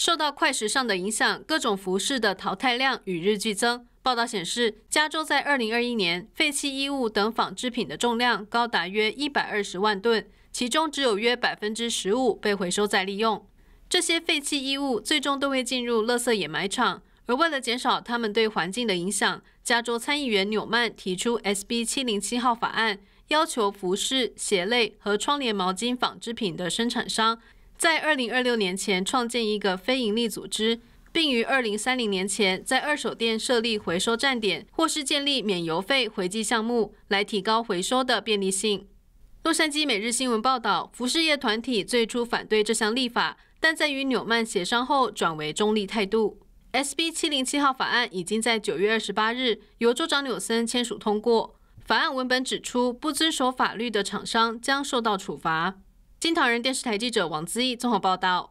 受到快时尚的影响，各种服饰的淘汰量与日俱增。报道显示，加州在2021年废弃衣物等纺织品的重量高达约120万吨，其中只有约15%被回收再利用。这些废弃衣物最终都会进入垃圾掩埋场。而为了减少它们对环境的影响，加州参议员纽曼提出 SB707 号法案，要求服饰、鞋类和窗帘、毛巾、纺织品的生产商。在二零二六年前创建一个非营利组织，并于二零三零年前在二手店设立回收站点，或是建立免邮费回寄项目，来提高回收的便利性。洛杉矶每日新闻报道，服饰业团体最初反对这项立法，但在与纽曼协商后转为中立态度。S.B. 七零七号法案已经在九月二十八日由州长纽森签署通过。法案文本指出，不遵守法律的厂商将受到处罚。金唐人电视台记者王姿毅综合报道。